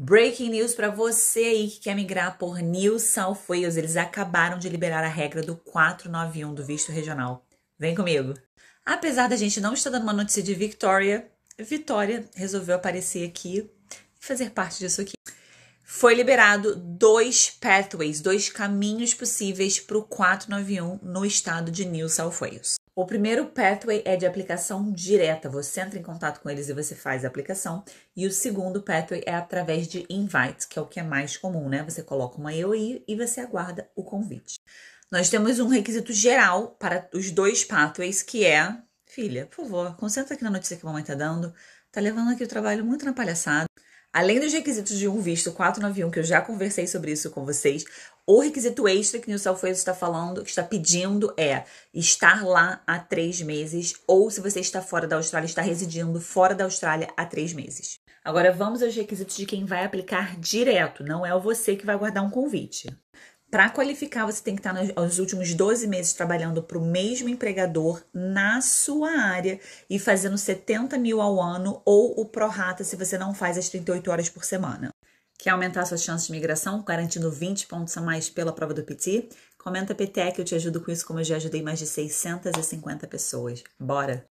Breaking news para você aí que quer migrar por New South Wales. Eles acabaram de liberar a regra do 491 do visto regional. Vem comigo. Apesar da gente não estar dando uma notícia de Victoria, Vitória resolveu aparecer aqui e fazer parte disso aqui. Foi liberado dois pathways, dois caminhos possíveis para o 491 no estado de New South Wales. O primeiro pathway é de aplicação direta, você entra em contato com eles e você faz a aplicação. E o segundo pathway é através de invite, que é o que é mais comum, né? Você coloca uma EOI e você aguarda o convite. Nós temos um requisito geral para os dois pathways, que é, filha, por favor, concentra aqui na notícia que a mamãe tá dando. Tá levando aqui o trabalho muito na palhaçada. Além dos requisitos de um visto 491, que eu já conversei sobre isso com vocês, o requisito extra que o Salfredo está falando, que está pedindo, é estar lá há três meses, ou se você está fora da Austrália, está residindo fora da Austrália há três meses. Agora vamos aos requisitos de quem vai aplicar direto, não é você que vai guardar um convite. Para qualificar, você tem que estar tá nos últimos 12 meses trabalhando para o mesmo empregador na sua área e fazendo 70 mil ao ano ou o prorata se você não faz as 38 horas por semana. Quer aumentar suas chances de migração, garantindo 20 pontos a mais pela prova do PT? Comenta PT que eu te ajudo com isso, como eu já ajudei mais de 650 pessoas. Bora!